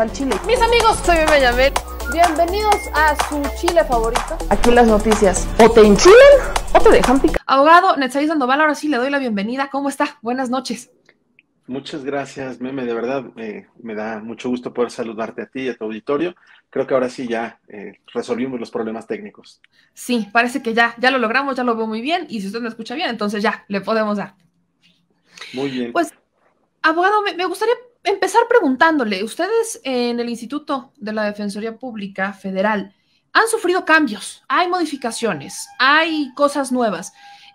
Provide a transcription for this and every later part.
al chile. Mis amigos, soy Benjamín. Bienvenidos a su chile favorito. Aquí las noticias. O te enchilan o te dejan picar. Abogado Netzaí Sandoval, ahora sí le doy la bienvenida. ¿Cómo está? Buenas noches. Muchas gracias, Meme. De verdad, eh, me da mucho gusto poder saludarte a ti y a tu auditorio. Creo que ahora sí ya eh, resolvimos los problemas técnicos. Sí, parece que ya, ya lo logramos, ya lo veo muy bien. Y si usted me escucha bien, entonces ya le podemos dar. Muy bien. Pues, abogado, me, me gustaría empezar preguntándole, ustedes en el Instituto de la Defensoría Pública Federal han sufrido cambios, hay modificaciones, hay cosas nuevas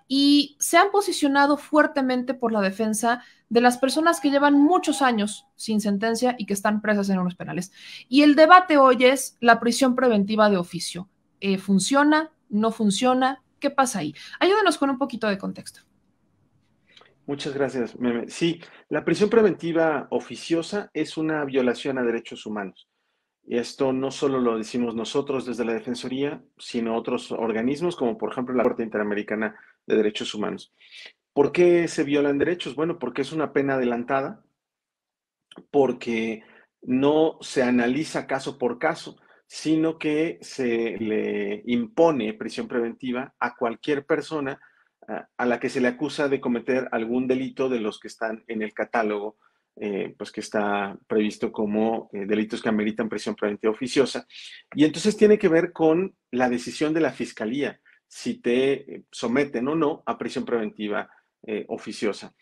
y se han posicionado fuertemente por la defensa de las personas que llevan muchos años sin sentencia y que están presas en unos penales. Y el debate hoy es la prisión preventiva de oficio. Eh, funciona? ¿Qué pasa ahí? Ayúdenos con un poquito de contexto. Muchas gracias, Meme. Sí, la prisión preventiva oficiosa es una violación a derechos humanos. Y esto no solo lo decimos nosotros desde la Defensoría, sino otros organismos, como por ejemplo la Corte Interamericana de Derechos Humanos. ¿Por qué se violan derechos? Bueno, porque es una pena adelantada, porque no se analiza caso por caso, sino que se le impone prisión preventiva a cualquier persona a la que se le acusa de cometer algún delito de los que están en el catálogo, eh, pues que está previsto como eh, delitos que ameritan prisión preventiva oficiosa. Y entonces tiene que ver con la decisión de la fiscalía, si te someten o no a prisión preventiva eh, oficiosa.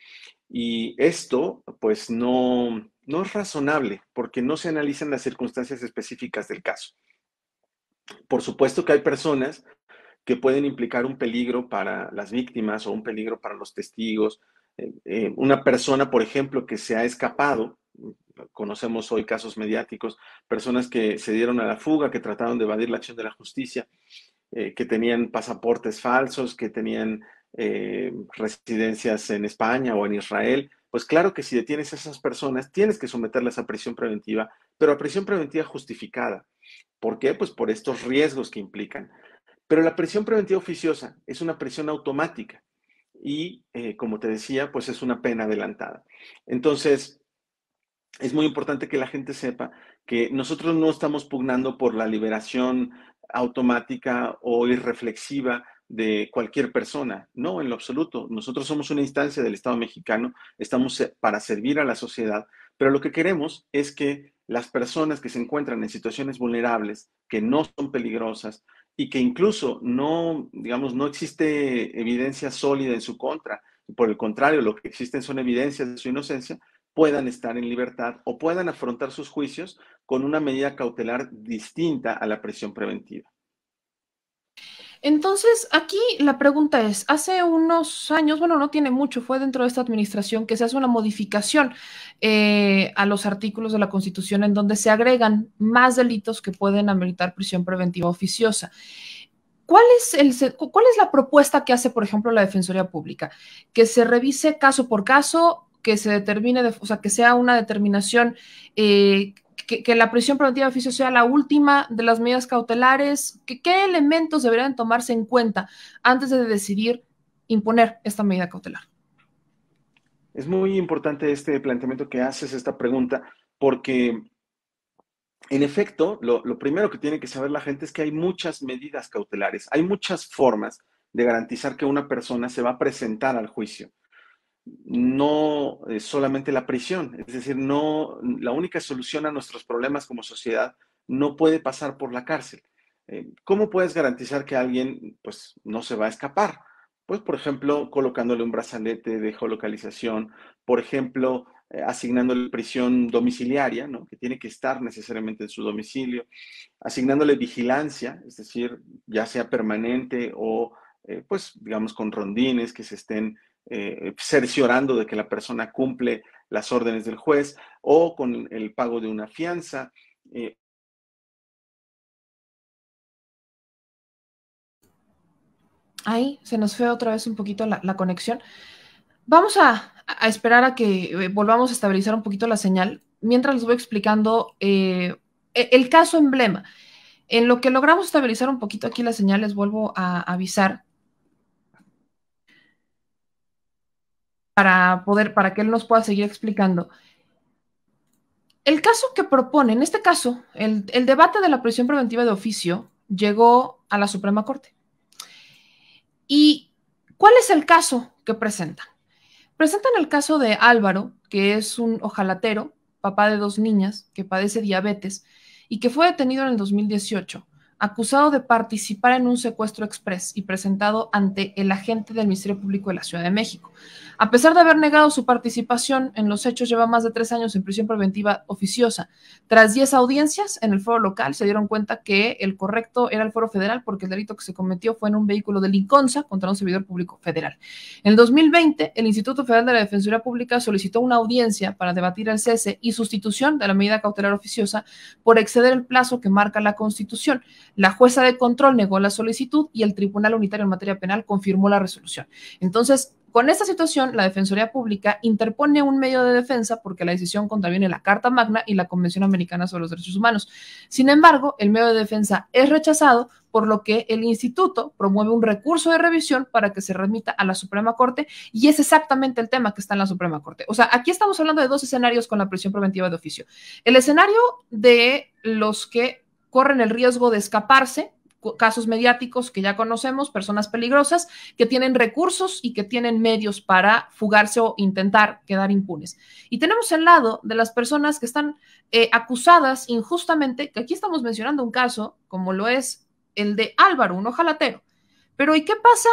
Y esto, pues no, no es razonable, porque no se analizan las circunstancias específicas del caso. Por supuesto que hay personas que pueden implicar un peligro para las víctimas o un peligro para los testigos. Eh, eh, una persona, por ejemplo, que se ha escapado, conocemos hoy casos mediáticos, personas que se dieron a la fuga, que trataron de evadir la acción de la justicia, eh, que tenían pasaportes falsos, que tenían residencias en España o en Israel. Pues claro que si detienes a esas personas, tienes que someterlas a prisión preventiva, pero a prisión preventiva justificada. ¿Por qué? Pues por estos riesgos que implican. Pero la presión preventiva oficiosa es una presión automática y, eh, como te decía, pues es una pena adelantada. Entonces, es muy importante que la gente sepa que nosotros no estamos pugnando por la liberación automática o irreflexiva de cualquier persona. No, en lo absoluto. Nosotros somos una instancia del Estado mexicano, estamos eh, para servir a la sociedad, pero lo que queremos es que las personas que se encuentran en situaciones vulnerables, que no son peligrosas y que incluso no, digamos, no existe evidencia sólida en su contra, por el contrario, lo que existen son evidencias de su inocencia, puedan estar en libertad o puedan afrontar sus juicios con una medida cautelar distinta a la presión preventiva. Entonces, aquí la pregunta es, hace unos años, bueno, no tiene mucho, fue dentro de esta administración que se hace una modificación eh, a los artículos de la Constitución en donde se agregan más delitos que pueden ameritar prisión preventiva oficiosa. ¿Cuál es, el, ¿Cuál es la propuesta que hace, por ejemplo, la Defensoría Pública? Que se revise caso por caso, que se determine, o sea, que sea una determinación eh, que, la prisión preventiva de oficio sea la última de las medidas cautelares, qué elementos deberían tomarse en cuenta antes de decidir imponer esta medida cautelar. Es muy importante este planteamiento que haces, esta pregunta, porque en efecto, lo, primero que tiene que saber la gente es que hay muchas medidas cautelares, hay muchas formas de garantizar que una persona se va a presentar al juicio no eh, solamente la prisión, es decir, no, la única solución a nuestros problemas como sociedad no puede pasar por la cárcel. Eh, ¿Cómo puedes garantizar que alguien pues, no se va a escapar? Pues, por ejemplo, colocándole un brazalete de geolocalización, por ejemplo, eh, asignándole prisión domiciliaria, ¿no? que tiene que estar necesariamente en su domicilio, asignándole vigilancia, es decir, ya sea permanente o, pues, digamos, con rondines que se estén eh, cerciorando de que la persona cumple las órdenes del juez o con el pago de una fianza. Eh, Ahí se nos fue otra vez un poquito la, conexión. Vamos a, esperar a que eh, volvamos a estabilizar un poquito la señal. Mientras les voy explicando eh, e, el caso emblema. En lo que logramos estabilizar un poquito aquí la señal, les vuelvo a avisar para poder, para que él nos pueda seguir explicando. El caso que propone, en este caso, el, el debate de la prisión preventiva de oficio llegó a la Suprema Corte. ¿Y cuál es el caso que presentan? Presentan el caso de Álvaro, que es un ojalatero, papá de dos niñas, que padece diabetes y que fue detenido en el 2018 acusado de participar en un secuestro express y presentado ante el agente del Ministerio Público de la Ciudad de México. A pesar de haber negado su participación en los hechos, lleva más de tres años en prisión preventiva oficiosa. Tras diez audiencias en el foro local, se dieron cuenta que el correcto era el foro federal porque el delito que se cometió fue en un vehículo de liconza contra un servidor público federal. En el 2020, el Instituto Federal de la Defensoría Pública solicitó una audiencia para debatir el cese y sustitución de la medida cautelar oficiosa por exceder el plazo que marca la Constitución. La jueza de control negó la solicitud y el Tribunal Unitario en materia penal confirmó la resolución. Entonces, con esta situación, la Defensoría Pública interpone un medio de defensa porque la decisión contraviene la Carta Magna y la Convención Americana sobre los Derechos Humanos. Sin embargo, el medio de defensa es rechazado, por lo que el instituto promueve un recurso de revisión para que se remita a la Suprema Corte y es exactamente el tema que está en la Suprema Corte. O sea, aquí estamos hablando de dos escenarios con la prisión preventiva de oficio. El escenario de los que corren el riesgo de escaparse, casos mediáticos que ya conocemos, personas peligrosas, que tienen recursos y que tienen medios para fugarse o intentar quedar impunes. Y tenemos el lado de las personas que están eh, acusadas injustamente, que aquí estamos mencionando un caso como lo es el de Álvaro, un ojalatero. Pero ¿y qué pasa?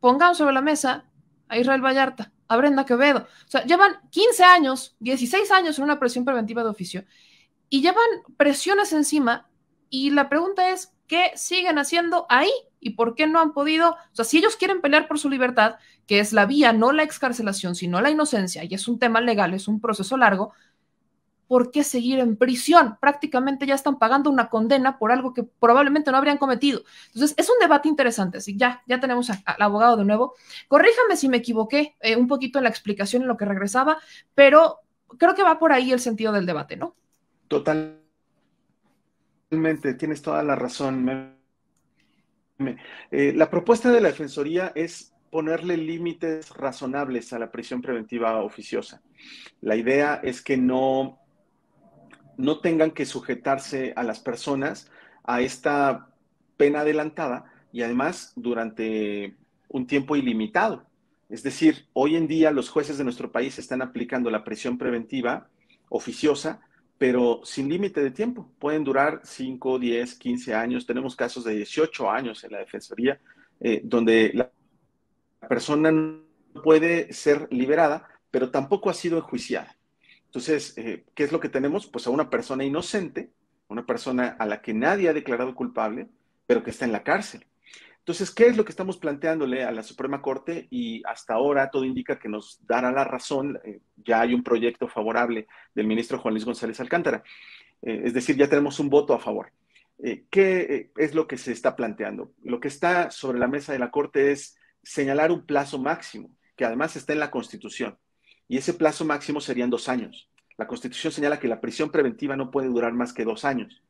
Pongamos sobre la mesa a Israel Vallarta, a Brenda Quevedo. O sea, llevan 15 años, 16 años en una presión preventiva de oficio y llevan presiones encima y la pregunta es, ¿qué siguen haciendo ahí? ¿Y por qué no han podido? O sea, si ellos quieren pelear por su libertad, que es la vía, no la excarcelación, sino la inocencia, y es un tema legal, es un proceso largo, ¿por qué seguir en prisión? Prácticamente ya están pagando una condena por algo que probablemente no habrían cometido. Entonces, es un debate interesante. ya, ya tenemos al abogado de nuevo. Corríjame si me equivoqué eh, un poquito en la explicación en lo que regresaba, pero creo que va por ahí el sentido del debate, ¿no? Total tienes toda la razón. Eh, la propuesta de la Defensoría es ponerle límites razonables a la prisión preventiva oficiosa. La idea es que no, no tengan que sujetarse a las personas a esta pena adelantada y además durante un tiempo ilimitado. Es decir, hoy en día los jueces de nuestro país están aplicando la prisión preventiva oficiosa pero sin límite de tiempo. Pueden durar 5, 10, 15 años. Tenemos casos de 18 años en la Defensoría, eh, donde la persona no puede ser liberada, pero tampoco ha sido enjuiciada. Entonces, eh, ¿qué es lo que tenemos? Pues a una persona inocente, una persona a la que nadie ha declarado culpable, pero que está en la cárcel. Entonces, ¿qué es lo que estamos planteándole a la Suprema Corte? Y hasta ahora todo indica que nos dará la razón. Eh, ya hay un proyecto favorable del ministro Juan Luis González Alcántara. Eh, es decir, ya tenemos un voto a favor. Eh, ¿Qué es lo que se está planteando? Lo que está sobre la mesa de la Corte es señalar un plazo máximo, que además está en la Constitución. Y ese plazo máximo serían dos años. La Constitución señala que la prisión preventiva no puede durar más que dos años.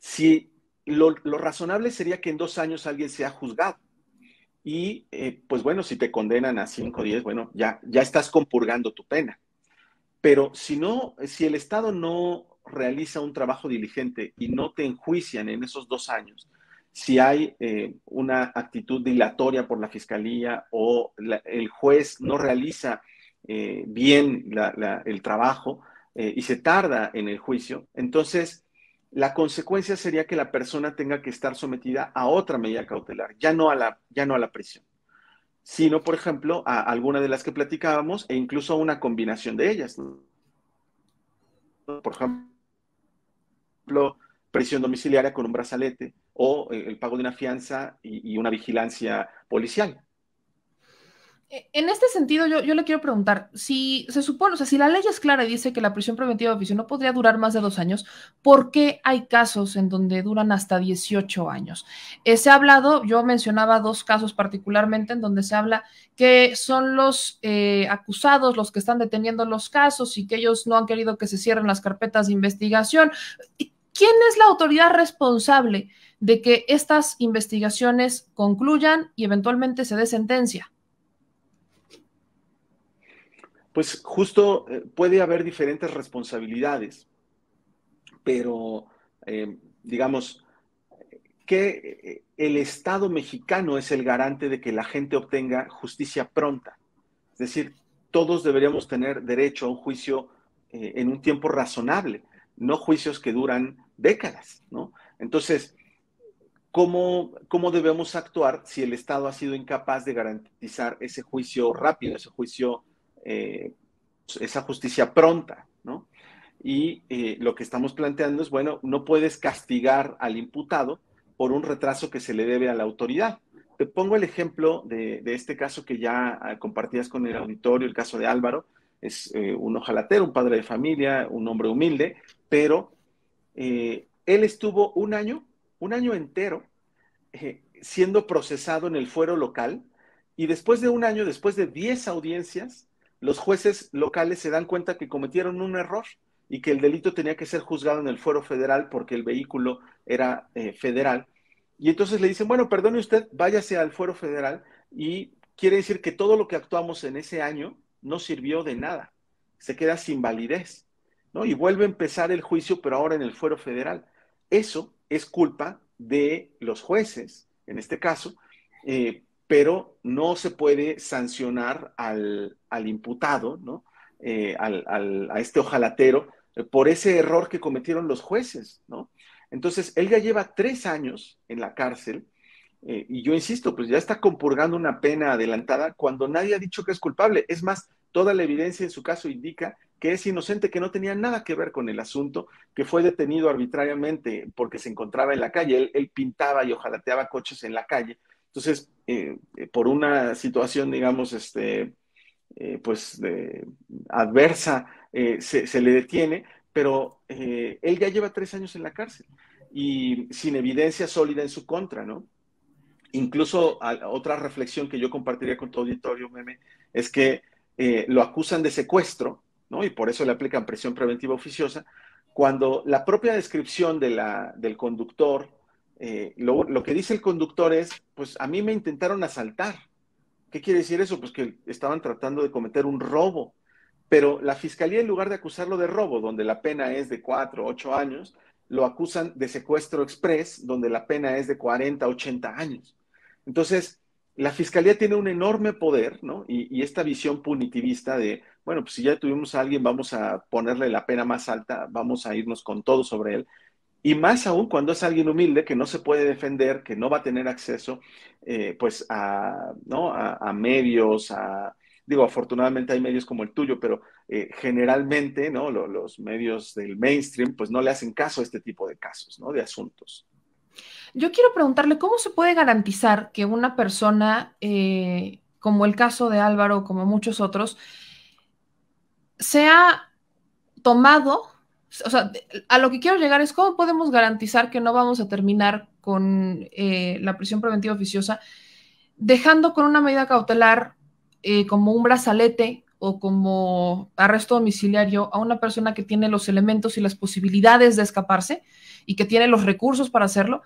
Si lo, razonable sería que en dos años alguien sea juzgado. Y eh, pues bueno, si te condenan a cinco o 10, bueno, ya, ya estás compurgando tu pena. Pero si no, si el Estado no realiza un trabajo diligente y no te enjuician en esos dos años, si hay eh, una actitud dilatoria por la fiscalía o el juez no realiza eh, bien el trabajo y se tarda en el juicio, entonces la consecuencia sería que la persona tenga que estar sometida a otra medida cautelar, ya no a la, ya no a la prisión, sino, por ejemplo, a alguna de las que platicábamos e incluso a una combinación de ellas. Por ejemplo, prisión domiciliaria con un brazalete o el pago de una fianza y una vigilancia policial. E, en este sentido, yo, le quiero preguntar, si se supone, o sea, si la ley es clara y dice que la prisión preventiva de oficio no podría durar más de dos años, ¿por qué hay casos en donde duran hasta 18 años? Eh, se ha hablado, yo mencionaba dos casos particularmente en donde se habla que son los eh, acusados los que están deteniendo los casos y que ellos no han querido que se cierren las carpetas de investigación. ¿Quién es la autoridad responsable de que estas investigaciones concluyan y eventualmente se dé sentencia? pues justo eh, puede haber diferentes responsabilidades, pero eh, digamos que eh, el Estado mexicano es el garante de que la gente obtenga justicia pronta. Es decir, todos deberíamos tener derecho a un juicio en un tiempo razonable, no juicios que duran décadas, ¿no? Entonces, ¿cómo, ¿cómo debemos actuar si el Estado ha sido incapaz de garantizar ese juicio rápido, ese juicio eh, esa justicia pronta, ¿no? Y eh, lo que estamos planteando es, bueno, no puedes castigar al imputado por un retraso que se le debe a la autoridad. Te pongo el ejemplo de, este caso que ya ah, compartías con el auditorio, el caso de Álvaro. Es eh, un ojalatero, un padre de familia, un hombre humilde, pero él estuvo un año, un año entero, siendo procesado en el fuero local y después de un año, después de 10 audiencias, los jueces locales se dan cuenta que cometieron un error y que el delito tenía que ser juzgado en el fuero federal porque el vehículo era eh, federal. Y entonces le dicen, bueno, perdone usted, váyase al fuero federal y quiere decir que todo lo que actuamos en ese año no sirvió de nada, se queda sin validez, ¿no? Y vuelve a empezar el juicio, pero ahora en el fuero federal. Eso es culpa de los jueces, en este caso, eh, pero no se puede sancionar al, imputado, ¿no? Eh, a este ojalatero, eh, por ese error que cometieron los jueces, ¿no? Entonces, él ya lleva tres años en la cárcel, eh, y yo insisto, pues ya está compurgando una pena adelantada cuando nadie ha dicho que es culpable. Es más, toda la evidencia en su caso indica que es inocente, que no tenía nada que ver con el asunto, que fue detenido arbitrariamente porque se encontraba en la calle. él pintaba y ojalateaba coches en la calle entonces, eh, eh, por una situación, digamos, este, eh, pues adversa, se, le detiene, pero él ya lleva tres años en la cárcel y sin evidencia sólida en su contra, ¿no? Incluso otra reflexión que yo compartiría con tu auditorio, meme, es que lo acusan de secuestro, ¿no? Y por eso le aplican presión preventiva oficiosa, cuando la propia descripción del conductor eh, lo, que dice el conductor es, pues a mí me intentaron asaltar. ¿Qué quiere decir eso? Pues que estaban tratando de cometer un robo. Pero la fiscalía, en lugar de acusarlo de robo, donde la pena es de 4, 8 años, lo acusan de secuestro express, donde la pena es de 40, 80 años. Entonces, la fiscalía tiene un enorme poder, ¿no? Y, y, esta visión punitivista de, bueno, pues si ya tuvimos a alguien, vamos a ponerle la pena más alta, vamos a irnos con todo sobre él. Y más aún cuando es alguien humilde que no se puede defender, que no va a tener acceso eh, pues a, medios, a, digo, afortunadamente hay medios como el tuyo, pero eh, generalmente, ¿no? Los, medios del mainstream, pues no le hacen caso a este tipo de casos, De asuntos. Yo quiero preguntarle, ¿cómo se puede garantizar que una persona, eh, como el caso de Álvaro, como muchos otros, sea tomado o sea, a lo que quiero llegar es cómo podemos garantizar que no vamos a terminar con eh, la prisión preventiva oficiosa, dejando con una medida cautelar eh, como un brazalete o como arresto domiciliario a una persona que tiene los elementos y las posibilidades de escaparse y que tiene los recursos para hacerlo.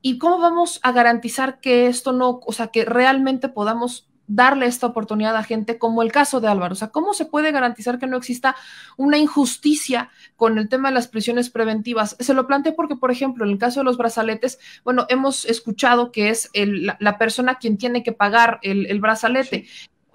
¿Y cómo vamos a garantizar que esto no, o sea, que realmente podamos darle esta oportunidad a gente como el caso de Álvaro. O sea, ¿cómo se puede garantizar que no exista una injusticia con el tema de las prisiones preventivas? Se lo planteé porque, por ejemplo, en el caso de los brazaletes, bueno, hemos escuchado que es la, persona quien tiene que pagar el, brazalete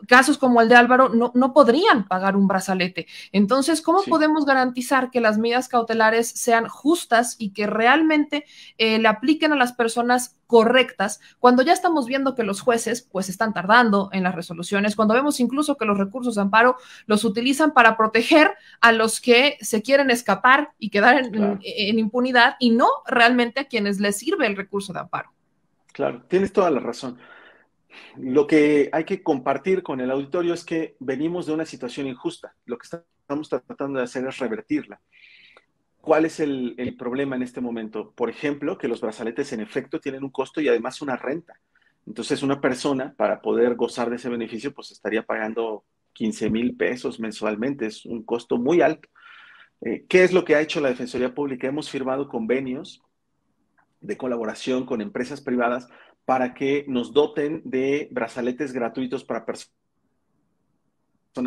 casos como el de Álvaro no, no podrían pagar un brazalete. Entonces, ¿cómo podemos garantizar que las medidas cautelares sean justas y que realmente eh, le apliquen a las personas correctas cuando ya estamos viendo que los jueces pues están tardando en las resoluciones, cuando vemos incluso que los recursos de amparo los utilizan para proteger a los que se quieren escapar y quedar en impunidad y no realmente a quienes les sirve el recurso de amparo? Claro, tienes toda la razón lo que hay que compartir con el auditorio es que venimos de una situación injusta. Lo que estamos tratando de hacer es revertirla. ¿Cuál es el, problema en este momento? Por ejemplo, que los brazaletes en efecto tienen un costo y además una renta. Entonces, una persona para poder gozar de ese beneficio, pues estaría pagando 15 mil pesos mensualmente. Es un costo muy alto. Eh, ¿Qué es lo que ha hecho la Defensoría Pública? Hemos firmado convenios de colaboración con empresas privadas para que nos doten de brazaletes gratuitos para personas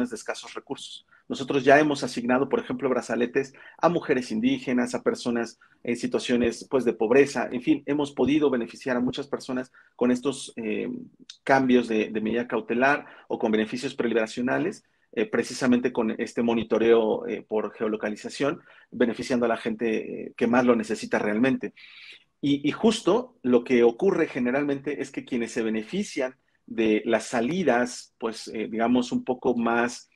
de escasos recursos. Nosotros ya hemos asignado, por ejemplo, brazaletes a mujeres indígenas, a personas en situaciones pues, de pobreza. En fin, hemos podido beneficiar a muchas personas con estos eh, cambios de, medida cautelar o con beneficios preliberacionales, eh, precisamente con este monitoreo eh, por geolocalización, beneficiando a la gente que más lo necesita realmente. Y, justo lo que ocurre generalmente es que quienes se benefician de las salidas, pues eh, digamos un poco más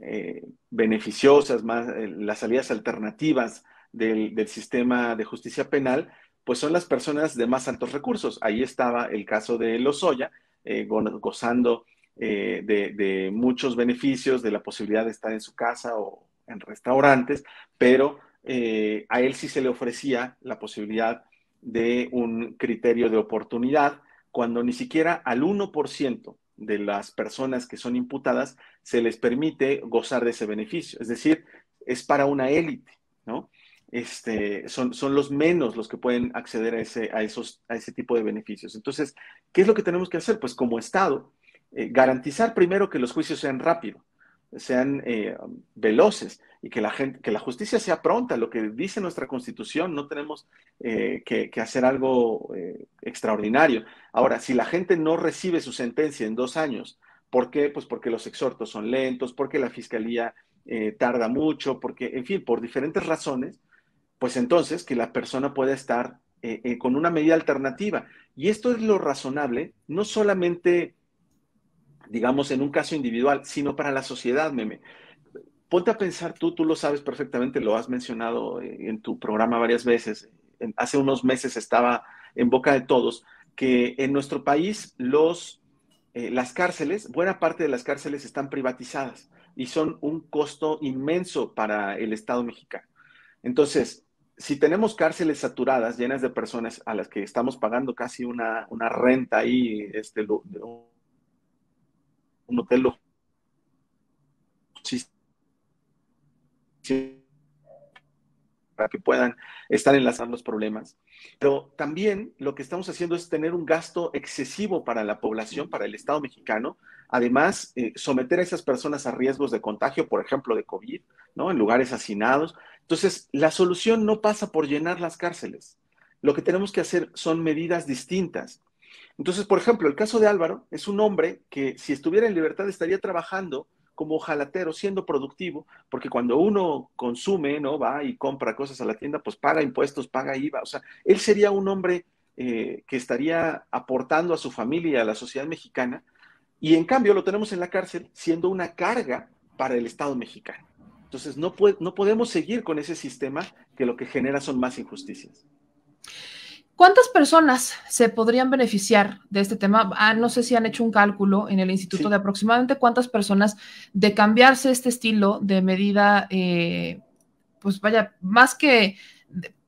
eh, beneficiosas, más eh, las salidas alternativas del, sistema de justicia penal, pues son las personas de más altos recursos. Ahí estaba el caso de Lozoya, gozando de, muchos beneficios, de la posibilidad de estar en su casa o en restaurantes, pero a él sí se le ofrecía la posibilidad de un criterio de oportunidad cuando ni siquiera al 1% de las personas que son imputadas se les permite gozar de ese beneficio. Es decir, es para una élite, ¿no? Este, son, son, los menos los que pueden acceder a ese, a, esos, a ese tipo de beneficios. Entonces, ¿qué es lo que tenemos que hacer? Pues como Estado, eh, garantizar primero que los juicios sean rápidos sean eh, veloces y que la, gente, que la justicia sea pronta. Lo que dice nuestra constitución, no tenemos eh, que, hacer algo eh, extraordinario. Ahora, si la gente no recibe su sentencia en dos años, ¿por qué? Pues porque los exhortos son lentos, porque la fiscalía tarda mucho, porque, en fin, por diferentes razones, pues entonces que la persona pueda estar con una medida alternativa. Y esto es lo razonable, no solamente digamos, en un caso individual, sino para la sociedad, meme. Ponte a pensar tú, tú lo sabes perfectamente, lo has mencionado eh, en tu programa varias veces. hace unos meses estaba en boca de todos que en nuestro país los, eh, las cárceles, buena parte de las cárceles están privatizadas y son un costo inmenso para el Estado mexicano. Entonces, si tenemos cárceles saturadas, llenas de personas a las que estamos pagando casi una, una renta ahí, este, un hotel para que puedan estar enlazando los problemas. Pero también lo que estamos haciendo es tener un gasto excesivo para la población, para el Estado mexicano. Además, eh, someter a esas personas a riesgos de contagio, por ejemplo, de COVID, ¿no? En lugares hacinados. Entonces, la solución no pasa por llenar las cárceles. Lo que tenemos que hacer son medidas distintas. Entonces, por ejemplo, el caso de Álvaro es un hombre que si estuviera en libertad estaría trabajando como jalatero, siendo productivo, porque cuando uno consume, ¿no? Va y compra cosas a la tienda, pues paga impuestos, paga IVA. O sea, él sería un hombre eh, que estaría aportando a su familia y a la sociedad mexicana, y en cambio lo tenemos en la cárcel siendo una carga para el Estado mexicano. Entonces, no, no podemos seguir con ese sistema que lo que genera son más injusticias. ¿Cuántas personas se podrían beneficiar de este tema? Ah, no sé si han hecho un cálculo en el instituto de aproximadamente cuántas personas de cambiarse este estilo de medida, eh, pues vaya, más que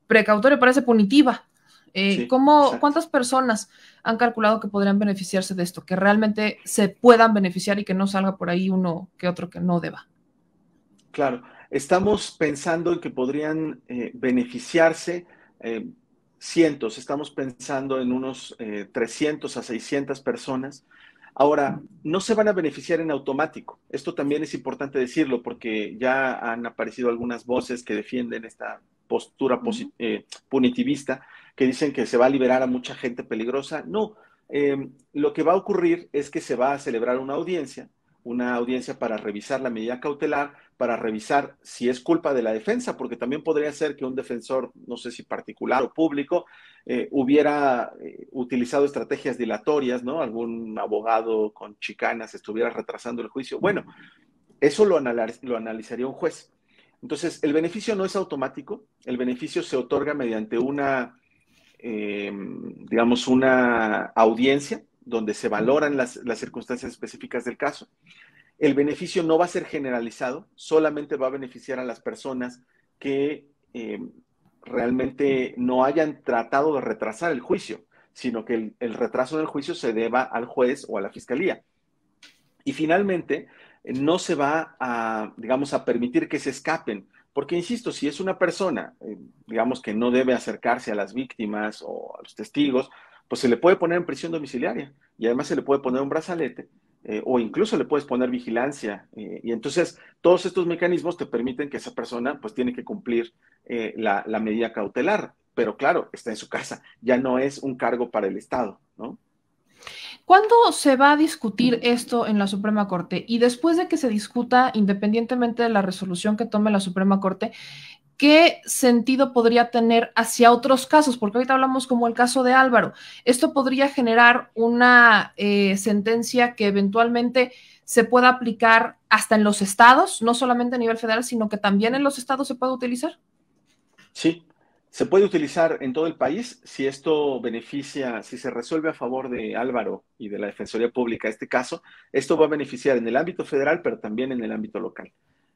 precautorio, parece punitiva. Eh, ¿cómo, ¿Cuántas personas han calculado que podrían beneficiarse de esto? Que realmente se puedan beneficiar y que no salga por ahí uno que otro que no deba. Claro, estamos pensando en que podrían eh, beneficiarse. Eh, cientos, estamos pensando en unos 300 eh, a 600 personas. Ahora, no se van a beneficiar en automático. Esto también es importante decirlo porque ya han aparecido algunas voces que defienden esta postura eh, punitivista, que dicen que se va a liberar a mucha gente peligrosa. No, eh, lo que va a ocurrir es que se va a celebrar una audiencia una audiencia para revisar la medida cautelar, para revisar si es culpa de la defensa, porque también podría ser que un defensor, no sé si particular o público, eh, hubiera eh, utilizado estrategias dilatorias, ¿no? Algún abogado con chicanas estuviera retrasando el juicio. Bueno, eso lo, lo analizaría un juez. Entonces, el beneficio no es automático, el beneficio se otorga mediante una, em, digamos, una audiencia donde se valoran las, circunstancias específicas del caso. El beneficio no va a ser generalizado, solamente va a beneficiar a las personas que eh, realmente no hayan tratado de retrasar el juicio, sino que el, retraso del juicio se deba al juez o a la fiscalía. Y finalmente, no se va a, digamos, a permitir que se escapen. Porque, insisto, si es una persona, eh, digamos, que no debe acercarse a las víctimas o a los testigos, pues se le puede poner en prisión domiciliaria y además se le puede poner un brazalete eh, o incluso le puedes poner vigilancia. Eh, y entonces todos estos mecanismos te permiten que esa persona pues tiene que cumplir eh, la, la, medida cautelar, pero claro, está en su casa, ya no es un cargo para el Estado, ¿no? ¿Cuándo se va a discutir esto en la Suprema Corte? Y después de que se discuta, independientemente de la resolución que tome la Suprema Corte, ¿qué sentido podría tener hacia otros casos? Porque ahorita hablamos como el caso de Álvaro. Esto podría generar una eh, sentencia que eventualmente se pueda aplicar hasta en los estados, no solamente a nivel federal, sino que también en los estados se puede utilizar. Sí, se puede utilizar en todo el país si esto beneficia, si se resuelve a favor de Álvaro y de la Defensoría Pública este caso, esto va a beneficiar en el ámbito federal, pero también en el ámbito local.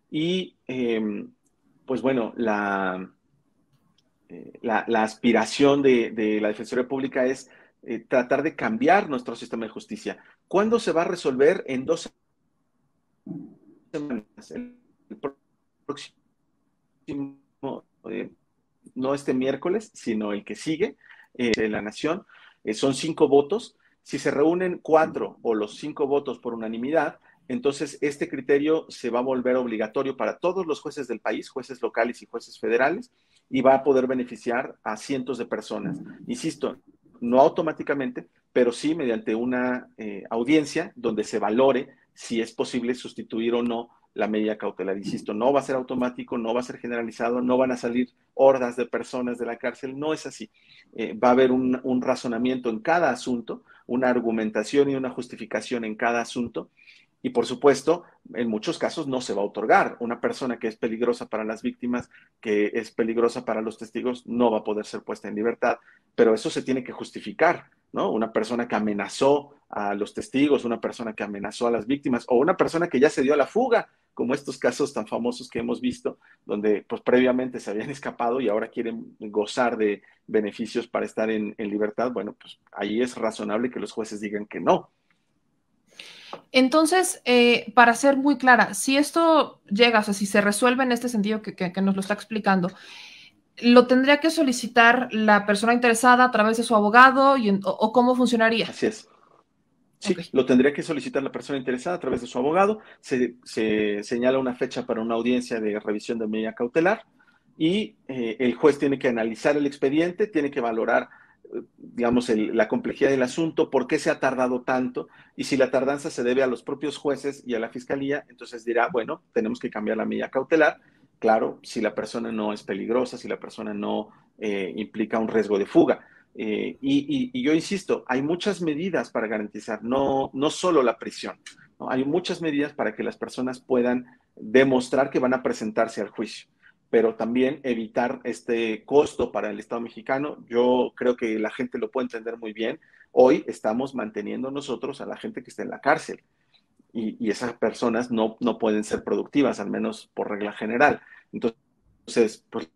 Y em, pues bueno, la, eh, aspiración de, la Defensoría Pública es eh, tratar de cambiar nuestro sistema de justicia. ¿Cuándo se va a resolver? En dos semanas. El próximo, eh, no este miércoles, sino el que sigue, en la Nación. son cinco votos. Si se reúnen cuatro o los cinco votos por unanimidad, entonces, este criterio se va a volver obligatorio para todos los jueces del país, jueces locales y jueces federales, y va a poder beneficiar a cientos de personas. Insisto, no automáticamente, pero sí mediante una eh, audiencia donde se valore si es posible sustituir o no la media cautelar. Insisto, no va a ser automático, no va a ser generalizado, no van a salir hordas de personas de la cárcel, no es así. Eh, va a haber un razonamiento en cada asunto, una argumentación y una justificación en cada asunto y por supuesto, en muchos casos no se va a otorgar. Una persona que es peligrosa para las víctimas, que es peligrosa para los testigos, no va a poder ser puesta en libertad, pero eso se tiene que justificar, ¿no? Una persona que amenazó a los testigos, una persona que amenazó a las víctimas o una persona que ya se dio a la fuga, como estos casos tan famosos que hemos visto, donde pues previamente se habían escapado y ahora quieren gozar de beneficios para estar en, en libertad, bueno, pues ahí es razonable que los jueces digan que no, entonces, eh, para ser muy clara, si esto llega, o sea, si se resuelve en este sentido que, nos lo está explicando, ¿lo tendría que solicitar la persona interesada a través de su abogado y o, cómo funcionaría? Así es. Sí, lo tendría que solicitar la persona interesada a través de su abogado. Se, señala una fecha para una audiencia de revisión de medida cautelar y eh, el juez tiene que analizar el expediente, tiene que valorar digamos, la complejidad del asunto, por qué se ha tardado tanto, y si la tardanza se debe a los propios jueces y a la fiscalía, entonces dirá, bueno, tenemos que cambiar la medida cautelar, claro, si la persona no es peligrosa, si la persona no eh, implica un riesgo de fuga. Eh, y, yo insisto, hay muchas medidas para garantizar, no, solo la prisión, hay muchas medidas para que las personas puedan demostrar que van a presentarse al juicio pero también evitar este costo para el Estado mexicano. Yo creo que la gente lo puede entender muy bien. Hoy estamos manteniendo nosotros a la gente que está en la cárcel y, esas personas no, no pueden ser productivas, al menos por regla general. Entonces, pues,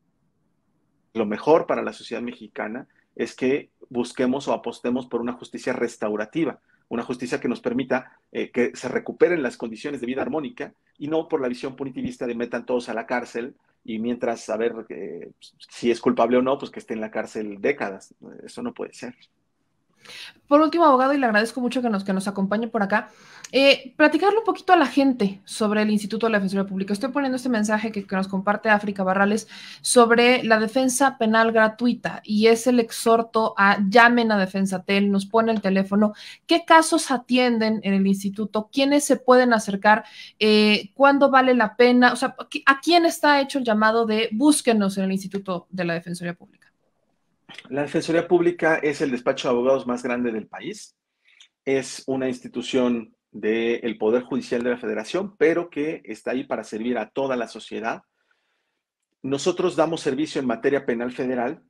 lo mejor para la sociedad mexicana es que busquemos o apostemos por una justicia restaurativa, una justicia que nos permita eh, que se recuperen las condiciones de vida armónica y no por la visión punitivista de metan todos a la cárcel y mientras saber que eh, si es culpable o no, pues que esté en la cárcel décadas. Eso no puede ser. Por último, abogado, y le agradezco mucho que nos, que nos acompañe por acá. Eh, platicarle un poquito a la gente sobre el Instituto de la Defensoría Pública. Estoy poniendo este mensaje que, nos comparte África Barrales sobre la defensa penal gratuita y es el exhorto a llamen a Defensa Tel, nos pone el teléfono, qué casos atienden en el instituto, quiénes se pueden acercar, eh, cuándo vale la pena, o sea, a quién está hecho el llamado de búsquenos en el Instituto de la Defensoría Pública. La Defensoría Pública es el despacho de abogados más grande del país. Es una institución del Poder Judicial de la Federación, pero que está ahí para servir a toda la sociedad. Nosotros damos servicio en materia penal federal,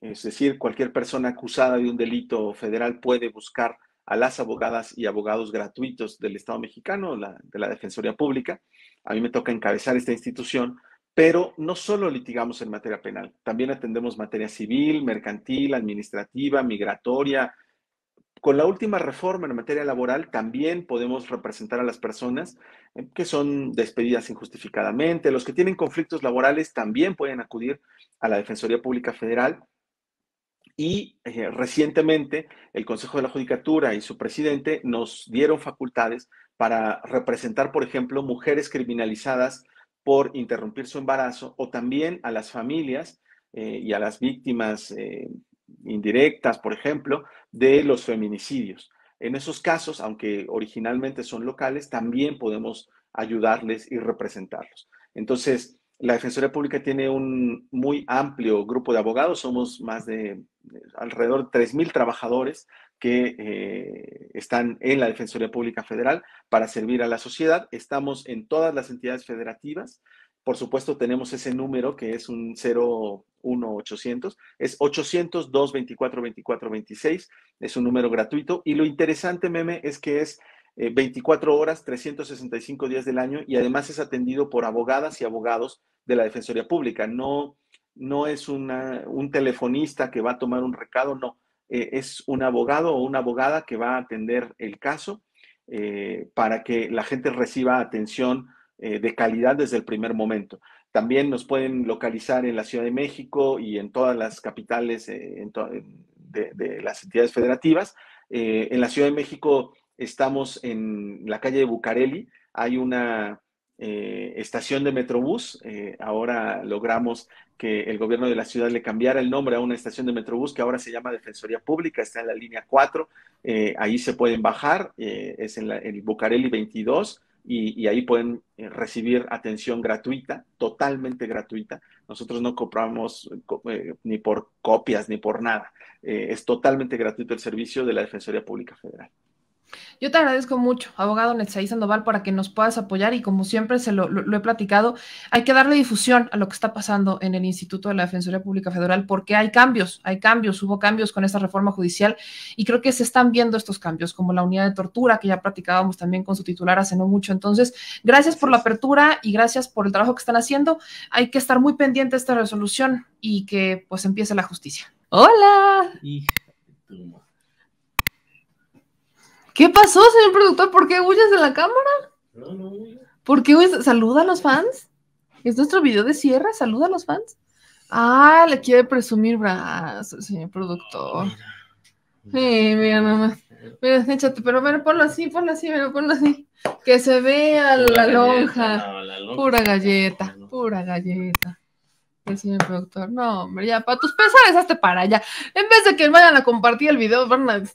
es decir, cualquier persona acusada de un delito federal puede buscar a las abogadas y abogados gratuitos del Estado mexicano, de la Defensoría Pública. A mí me toca encabezar esta institución pero no solo litigamos en materia penal, también atendemos materia civil, mercantil, administrativa, migratoria. Con la última reforma en materia laboral también podemos representar a las personas eh, que son despedidas injustificadamente. Los que tienen conflictos laborales también pueden acudir a la Defensoría Pública Federal. Y eh, recientemente el Consejo de la Judicatura y su presidente nos dieron facultades para representar, por ejemplo, mujeres criminalizadas por interrumpir su embarazo o también a las familias eh, y a las víctimas eh, indirectas, por ejemplo, de los feminicidios. En esos casos, aunque originalmente son locales, también podemos ayudarles y representarlos. Entonces, la Defensoría Pública tiene un muy amplio grupo de abogados, somos más de alrededor de 3.000 trabajadores que eh, están en la Defensoría Pública Federal para servir a la sociedad. Estamos en todas las entidades federativas. Por supuesto, tenemos ese número que es un 01800, es 802 24 24 26, es un número gratuito. Y lo interesante, meme, es que es 24 eh, horas, 365 días del año y además es atendido por abogadas y abogados de la Defensoría Pública. No no es un telefonista que va a tomar un recado, no, eh, es un abogado o una abogada que va a atender el caso eh, para que la gente reciba atención eh, de calidad desde el primer momento. También nos pueden localizar en la Ciudad de México y en todas las capitales de, de, las entidades federativas. en la Ciudad de México estamos en la calle de Bucareli, hay una eh, estación de Metrobús. Eh, ahora logramos que el gobierno de la ciudad le cambiara el nombre a una estación de Metrobús que ahora se llama Defensoría Pública, está en la línea 4. Eh, ahí se pueden bajar, es en, la, Bucareli 22. Y, y ahí pueden recibir atención gratuita, totalmente gratuita. Nosotros no compramos ni por copias ni por nada. es totalmente gratuito el servicio de la Defensoría Pública Federal. Yo te agradezco mucho, abogado Netzaí Sandoval, para que nos puedas apoyar y como siempre se lo, he platicado, hay que darle difusión a lo que está pasando en el Instituto de la Defensoría Pública Federal porque hay cambios, hay cambios, hubo cambios con esta reforma judicial y creo que se están viendo estos cambios, como la unidad de tortura que ya platicábamos también con su titular hace no mucho. Entonces, gracias por la apertura y gracias por el trabajo que están haciendo. Hay que estar muy pendiente de esta resolución y que pues empiece la justicia. Hola. Hija ¿Qué pasó, señor productor? ¿Por qué huyes de la cámara? No, no ¿Por qué huyes? ¿Saluda a los fans? ¿Es nuestro video de cierre? ¿Saluda a los fans? Ah, le quiere presumir brazos, señor productor. Sí, mira nomás. Mira, échate, pero por ponlo así, ponlo así, mira, ponlo así. Que se vea la lonja. Pura galleta, pura galleta. El señor productor, no, hombre, ya, para tus pesares, hazte para allá. En vez de que vayan a compartir el video,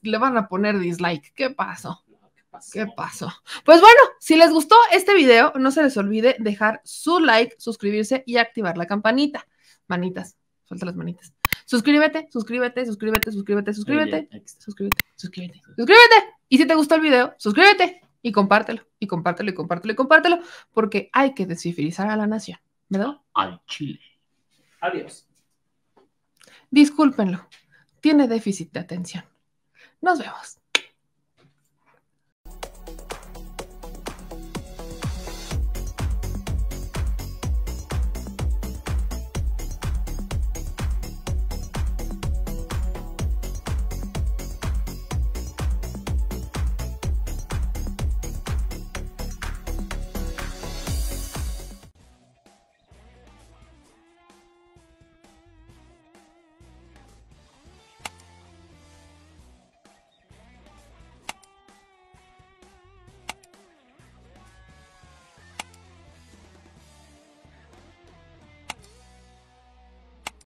le van a poner dislike. ¿Qué pasó? ¿Qué pasó? Pues bueno, si les gustó este video, no se les olvide dejar su like, suscribirse y activar la campanita. Manitas, suelta las manitas. Suscríbete, suscríbete, suscríbete, suscríbete, suscríbete, suscríbete, suscríbete, suscríbete. Y si te gustó el video, suscríbete y compártelo, y compártelo, y compártelo, y compártelo, porque hay que descifrizar a la nación, ¿verdad? Al Chile. Adiós. Discúlpenlo, tiene déficit de atención. Nos vemos.